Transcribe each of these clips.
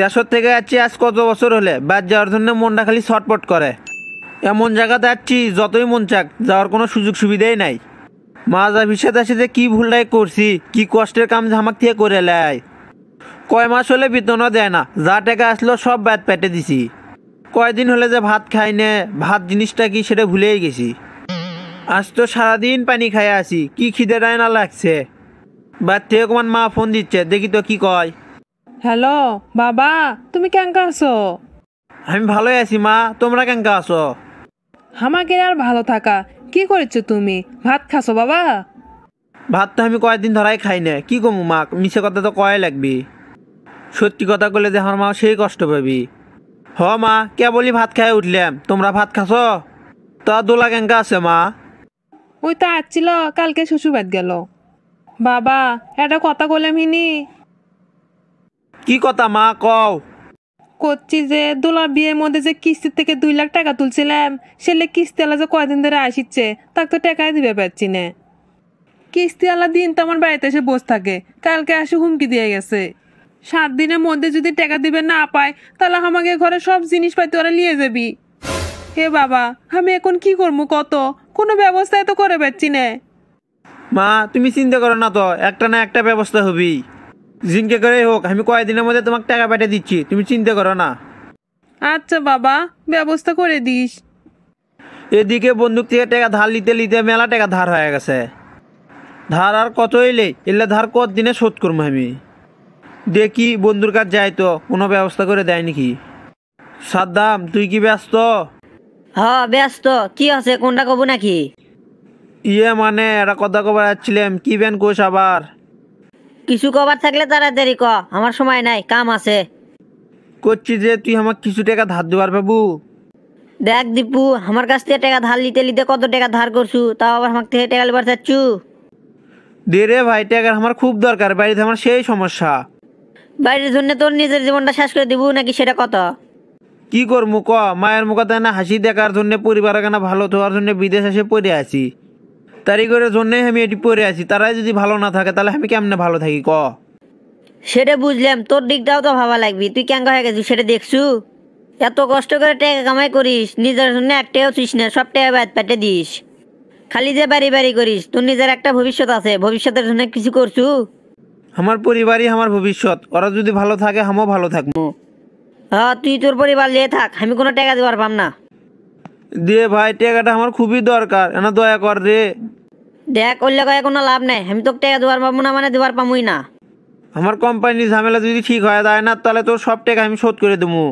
দেশর থেকে যাচ্ছি আজ কত বছর হলে বাদ যাওয়ার জন্য মনটা খালি ছটপট করে এমন জায়গাতে যাচ্ছি যতই মন চাক যাওয়ার কোনো সুযোগ সুবিধাই নাই মা যা বিশ্বাস আসে যে কী ভুলটাই করছি কি কষ্টের কাম ঝামাক থেকে করে লেয় কয় মাস হলে বেতনও দেয় না যা টাকা আসলো সব বাদ পেটে দিছি কয়দিন হলে যে ভাত খাই নে ভাত জিনিসটা কি সেটা ভুলেই গেছি আজ তো সারাদিন পানি খাই আছি কি খিদে না লাগছে বাদ থেকে মা ফোন দিচ্ছে দেখি তো কি কয় হ্যালো বাবা তুমি কেঙ্কা আছো আমি ভালোই আছি মা তোমরা কেঙ্কা আছো আমাকে আর ভালো থাকা কি করেছো তুমি ভাত খাছো বাবা ভাত তো আমি কয়েকদিন ধরাই খাই না কি কমু মা মিশে কথা তো কয় লাগবি সত্যি কথা বলে যে আমার মা সেই কষ্ট পাবি হ মা কে বলি ভাত খাই উঠলাম তোমরা ভাত খাছ তা দোলা কেঙ্কা আছে মা ওই তো আসছিল কালকে শ্বশুর বাদ গেল বাবা এটা কথা কলে মিনি কি কথা মা কও করছি যে দুলা বিয়ের মধ্যে যে কিস্তির থেকে দুই লাখ টাকা তুলছিলাম সেলে কিস্তিওয়ালা যে কয়দিন ধরে আসিচ্ছে তাকে তো টাকাই দিবে পারছি না কিস্তিওয়ালা দিন তো আমার বাড়িতে এসে বসে থাকে কালকে আসে হুমকি দিয়ে গেছে সাত দিনের মধ্যে যদি টাকা দিবে না পায় তাহলে আমাকে ঘরে সব জিনিস পাইতে ওরা নিয়ে যাবি হে বাবা আমি এখন কি করবো কত কোনো ব্যবস্থায় তো করে পাচ্ছি না মা তুমি চিন্তা করো না তো একটা না একটা ব্যবস্থা হবেই জিনকে করে হোক আমি কয়েকদিনের মধ্যে তোমাকে টাকা পাঠিয়ে দিচ্ছি তুমি চিন্তা করো না আচ্ছা বাবা ব্যবস্থা করে দিস এদিকে বন্দুক থেকে টাকা ধার নিতে নিতে মেলা টাকা ধার হয়ে গেছে ধার আর কত এলে এলে ধার কত দিনে শোধ করবো আমি দেখি বন্ধুর কাজ যাই তো কোনো ব্যবস্থা করে দেয় নাকি সাদ্দাম তুই কি ব্যস্ত হ্যাঁ ব্যস্ত কি আছে কোনটা কব নাকি ইয়ে মানে একটা কথা কবার যাচ্ছিলাম কি ব্যান কোষ আবার কিছু কবার থাকলে তারা দেরি ক আমার সময় নাই কাম আছে করছি যে তুই আমার কিছু টাকা ধার দেবার বাবু দেখ দীপু আমার কাছ থেকে টাকা ধার লিতে লিতে কত টাকা ধার করছু তাও আবার আমার থেকে টাকা লেবার চাচ্ছু দে রে ভাই টাকার আমার খুব দরকার বাড়িতে আমার সেই সমস্যা বাইরের জন্য তোর নিজের জীবনটা শেষ করে দিব নাকি সেটা কত কি করবো ক মায়ের মুখে না হাসি দেখার জন্য পরিবারের কেনা ভালো থাকার জন্য বিদেশ এসে পড়ে আছি তারিগরের জন্যই আমি এটি পরে আছি তারাই যদি ভালো না থাকে তাহলে আমি কেমনে ভালো থাকি ক সেটা বুঝলাম তোর দিকটাও তো ভাবা লাগবি তুই কেন হয়ে গেছিস সেটা দেখছু এত কষ্ট করে টাকা কামাই করিস নিজের জন্য একটাও ছিস না সব টাকা বাদ পেটে দিস খালি যে বাড়ি বাড়ি করিস তোর নিজের একটা ভবিষ্যৎ আছে ভবিষ্যতের জন্য কিছু করছু আমার পরিবারই আমার ভবিষ্যৎ ওরা যদি ভালো থাকে আমিও ভালো থাকবো হ্যাঁ তুই তোর পরিবার নিয়ে থাক আমি কোনো টাকা দেওয়ার পাম না দিয়ে ভাই টাকাটা আমার খুবই দরকার এনা দয়া কর রে দেখ করলে কয়ে কোনো লাভ নাই আমি তোকে টাকা দেওয়ার পাবো না মানে দেওয়ার পামুই না আমার কোম্পানির ঝামেলা যদি ঠিক হয় যায় না তাহলে তোর সব টাকা আমি শোধ করে দেবো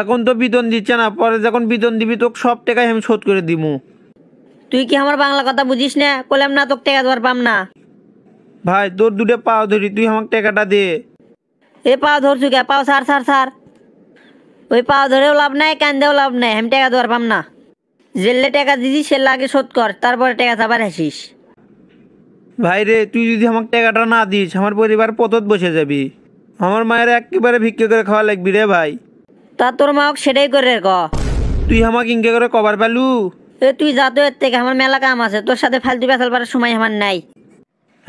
এখন তো বিতন দিচ্ছে না পরে যখন বিতন দিবি তোকে সব টাকাই আমি শোধ করে দিবো তুই কি আমার বাংলা কথা বুঝিস না বললাম না তোকে টাকা দেওয়ার পাম না ভাই তোর দুটো পা ধরি তুই আমাকে টাকাটা দে এ পা ধরছু কে পাও সার সার সার ওই পা ধরেও লাভ নাই কান্দেও লাভ নাই আমি টাকা দেওয়ার পাম না জেললে টাকা দিছি সে আগে শোধ কর তারপরে টাকা চাবার হাসিস ভাই রে তুই যদি আমাকে টাকাটা না দিস আমার পরিবার পতত বসে যাবি আমার মায়ের একেবারে ভিক্ষে করে খাওয়া লাগবি রে ভাই তা তোর মা সেটাই করে ক তুই আমাকে ইঙ্গে করে কবার পেলু এ তুই যা তো এর থেকে আমার মেলা কাম আছে তোর সাথে ফালতু পেছাল পারার সময় আমার নাই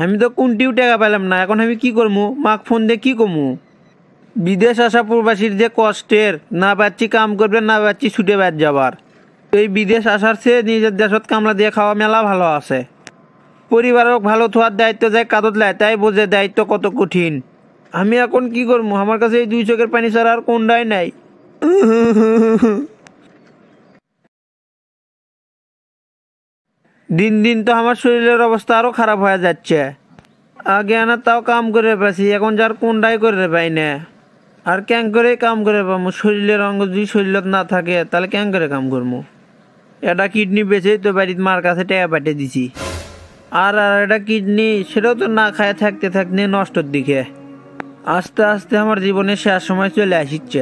আমি তো কোনটিও টাকা পেলাম না এখন আমি কি করবো মাক ফোন দিয়ে কি কমু বিদেশ আসা প্রবাসীর যে কষ্টের না পাচ্ছি কাম করবে না পাচ্ছি ছুটে বেড় যাবার এই বিদেশ আসার চেয়ে নিজের দেশত কামলা দিয়ে খাওয়া মেলা ভালো আছে পরিবারক ভালো থোয়ার দায়িত্ব যায় কাদত লাই তাই বোঝে দায়িত্ব কত কঠিন আমি এখন কি করবো আমার কাছে এই দুই চোখের পানি ছাড়া আর কোনটাই নাই দিন দিন তো আমার শরীরের অবস্থা আরো খারাপ হয়ে যাচ্ছে আগে আনা তাও কাম করে পাইছি এখন যার কোনটাই করে পাই না আর ক্যাং করে কাম করে পাবো শরীরের অঙ্গ যদি শরীর না থাকে তাহলে ক্যাং করে কাম করবো এটা কিডনি বেছেই তো বাড়ির মার কাছে টাকা পাঠিয়ে দিছি আর আর এটা কিডনি সেটাও তো না খায় থাকতে থাকতে নষ্টর দিকে আস্তে আস্তে আমার জীবনের শেষ সময় চলে আসিচ্ছে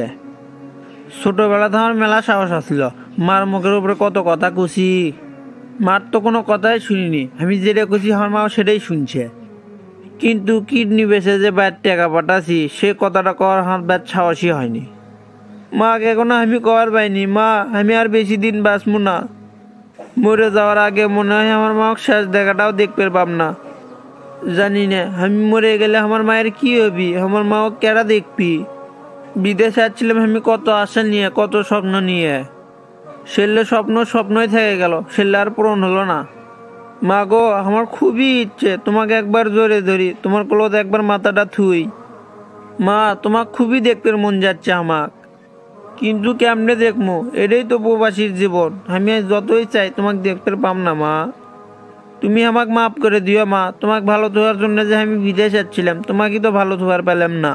ছোটোবেলাতে আমার মেলা সাহস আসল মার মুখের উপরে কত কথা কুছি মার তো কোনো কথাই শুনিনি আমি যেটা কুছি আমার মাও সেটাই শুনছে কিন্তু কিডনি বেছে যে বাইর টাকা পাঠাছি সে কথাটা কর আমার ব্যাট সাহসই হয়নি মা এখনো আমি কবার পাইনি মা আমি আর বেশি দিন বাঁচবো না মরে যাওয়ার আগে মনে হয় আমার মা শেষ দেখাটাও দেখতে পাব না জানি না আমি মরে গেলে আমার মায়ের কি হবি আমার মাও কেরা দেখবি বিদেশে আসছিলাম আমি কত আশা নিয়ে কত স্বপ্ন নিয়ে সেলে স্বপ্ন স্বপ্নই থেকে গেল সেলে আর পূরণ হলো না মা গো আমার খুবই ইচ্ছে তোমাকে একবার জোরে ধরি তোমার কোলত একবার মাথাটা থুই মা তোমাক খুবই দেখতে মন যাচ্ছে আমাকে কিন্তু কেমনে দেখমো এটাই তো প্রবাসীর জীবন আমি যতই চাই তোমাকে দেখতে পাম না মা তুমি আমাকে মাফ করে দিও মা তোমাকে ভালো থাকার জন্য যে আমি বিদেশ যাচ্ছিলাম তোমাকে তো ভালো থাকার পেলাম না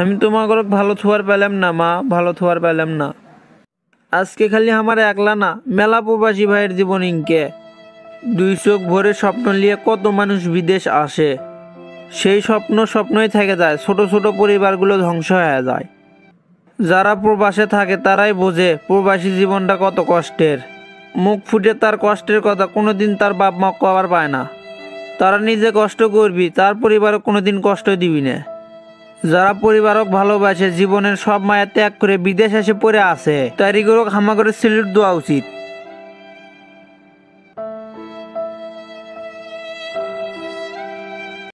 আমি তোমাকে ভালো থাকার পেলাম না মা ভালো থাকার পেলাম না আজকে খালি আমার একলা না মেলা প্রবাসী ভাইয়ের জীবন ইনকে দুই চোখ ভরে স্বপ্ন নিয়ে কত মানুষ বিদেশ আসে সেই স্বপ্ন স্বপ্নই থেকে যায় ছোট ছোট পরিবারগুলো ধ্বংস হয়ে যায় যারা প্রবাসে থাকে তারাই বোঝে প্রবাসী জীবনটা কত কষ্টের মুখ ফুটে তার কষ্টের কথা কোনোদিন তার বাপ মা কবার পায় না তারা নিজে কষ্ট করবি তার পরিবারও কোনোদিন কষ্ট দিবি না যারা পরিবারক ভালোবাসে জীবনের সব মায়া ত্যাগ করে বিদেশ এসে পড়ে আসে তারিগুলো হামাগরের সিলুট দেওয়া উচিত